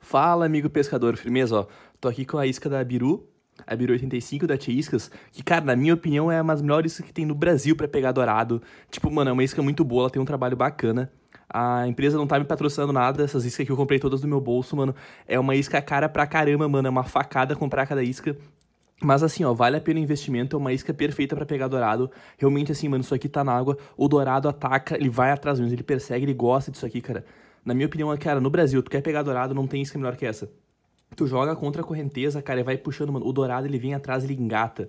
Fala, amigo pescador, firmeza, ó. Tô aqui com a isca da Biru, a Biru 85 da Tia Iscas, que, cara, na minha opinião, é uma das melhores iscas que tem no Brasil para pegar dourado. Tipo, mano, é uma isca muito boa, ela tem um trabalho bacana. A empresa não tá me patrocinando nada, essas iscas que eu comprei todas do meu bolso, mano. É uma isca cara pra caramba, mano, é uma facada comprar cada isca. Mas assim, ó, vale a pena o investimento, é uma isca perfeita para pegar dourado. Realmente assim, mano, isso aqui tá na água, o dourado ataca, ele vai atrás mesmo, ele persegue, ele gosta disso aqui, cara. Na minha opinião, é, cara, no Brasil, tu quer pegar dourado, não tem isca melhor que essa. Tu joga contra a correnteza, cara, e vai puxando, mano. O dourado, ele vem atrás, ele engata.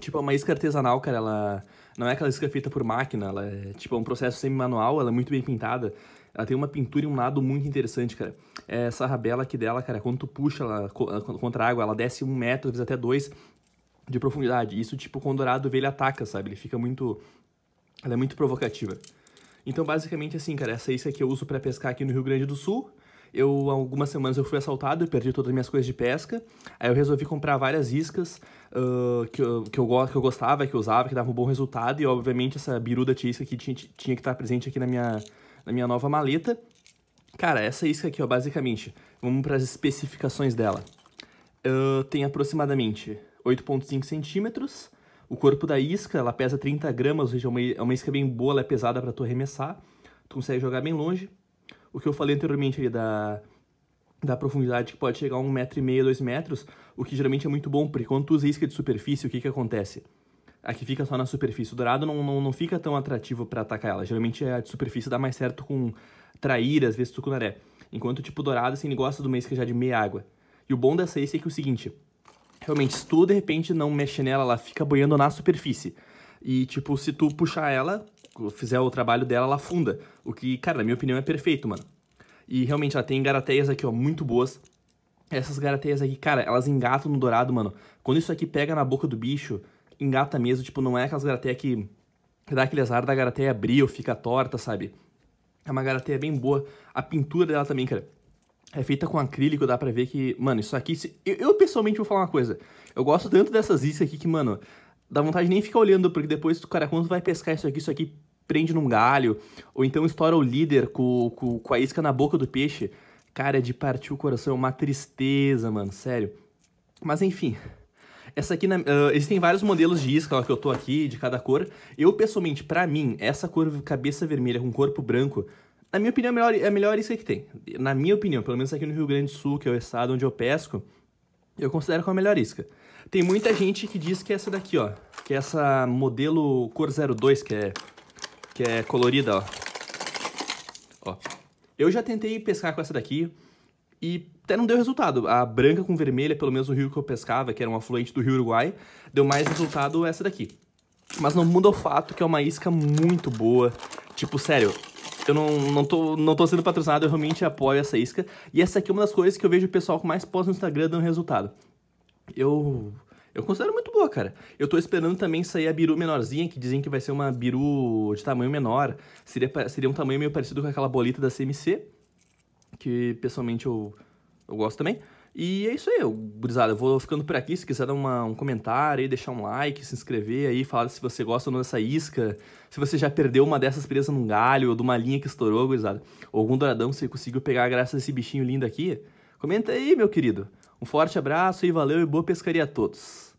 Tipo, é uma isca artesanal, cara, ela... Não é aquela isca feita por máquina, ela é, tipo, é um processo semi-manual, ela é muito bem pintada. Ela tem uma pintura e um lado muito interessante, cara. É essa rabela aqui dela, cara, quando tu puxa ela contra a água, ela desce um metro, às vezes até dois de profundidade. Isso, tipo, quando o dourado vê, ele ataca, sabe? Ele fica muito... Ela é muito provocativa. Então, basicamente assim, cara, essa isca que eu uso para pescar aqui no Rio Grande do Sul. Eu, algumas semanas eu fui assaltado, e perdi todas as minhas coisas de pesca. Aí eu resolvi comprar várias iscas uh, que, eu, que, eu, que eu gostava, que eu usava, que dava um bom resultado. E, obviamente, essa biruda de isca que tinha, tinha que estar tá presente aqui na minha, na minha nova maleta. Cara, essa isca aqui, ó, basicamente, vamos para as especificações dela. Uh, tem aproximadamente 8,5 centímetros, o corpo da isca, ela pesa 30 gramas, ou seja, é uma, é uma isca bem boa, ela é pesada para tu arremessar. Tu consegue jogar bem longe. O que eu falei anteriormente ali da, da profundidade, que pode chegar a 1,5m, 2 metros, o que geralmente é muito bom, porque quando tu usa isca de superfície, o que que acontece? A que fica só na superfície, o dourado não, não, não fica tão atrativo para atacar ela. Geralmente é a de superfície dá mais certo com traíra, às vezes tucunaré. Enquanto o tipo dourado, assim, ele gosta de uma isca já de meia água. E o bom dessa isca é que é o seguinte, realmente, se tu de repente não mexer nela, ela fica boiando na superfície. E, tipo, se tu puxar ela, fizer o trabalho dela, ela afunda. O que, cara, na minha opinião, é perfeito, mano. E realmente, ela tem garateias aqui, ó, muito boas. Essas garateias aqui, cara, elas engatam no dourado, mano. Quando isso aqui pega na boca do bicho, engata mesmo. Tipo, não é aquelas garateias que dá aquele azar da garateia abrir ou fica torta, sabe? É uma garateia bem boa. A pintura dela também, cara é feita com acrílico, dá pra ver que, mano, isso aqui. Se... Eu, eu, pessoalmente vou falar uma coisa. Eu gosto tanto dessas iscas aqui que, mano, dá vontade de nem ficar olhando, porque depois o cara, quando vai pescar isso aqui, isso aqui prende num galho, ou então estoura o líder com, com, com a isca na boca do peixe. Cara, é de partir o coração, é uma tristeza, mano, sério. Mas enfim. Essa aqui, na, uh, existem vários modelos de isca ó, que eu tô aqui, de cada cor. Eu, pessoalmente, para mim, essa cor cabeça vermelha com corpo branco na minha opinião, é melhor, é melhor isca que tem. Na minha opinião, pelo menos aqui no Rio Grande do Sul, que é o estado onde eu pesco, eu considero é a melhor isca. Tem muita gente que diz que é essa daqui, ó. Que é essa modelo cor 02, que é, que é colorida, ó. ó. Eu já tentei pescar com essa daqui e até não deu resultado. A branca com vermelha, pelo menos o rio que eu pescava, que era um afluente do rio Uruguai, deu mais resultado essa daqui. Mas não muda o fato que é uma isca muito boa. Tipo, sério, eu não, não, tô, não tô sendo patrocinado, eu realmente apoio essa isca. E essa aqui é uma das coisas que eu vejo o pessoal que mais posta no Instagram dando resultado. Eu. Eu considero muito boa, cara. Eu tô esperando também sair a biru menorzinha, que dizem que vai ser uma biru de tamanho menor. Seria, seria um tamanho meio parecido com aquela bolita da CMC, que pessoalmente eu, eu gosto também. E é isso aí, gurizada. Eu vou ficando por aqui. Se quiser dar uma, um comentário aí, deixar um like, se inscrever aí, falar se você gosta ou não dessa isca. Se você já perdeu uma dessas presas num galho, ou de uma linha que estourou, gurizada. Ou algum douradão, você conseguiu pegar graças a esse bichinho lindo aqui. Comenta aí, meu querido. Um forte abraço e valeu e boa pescaria a todos.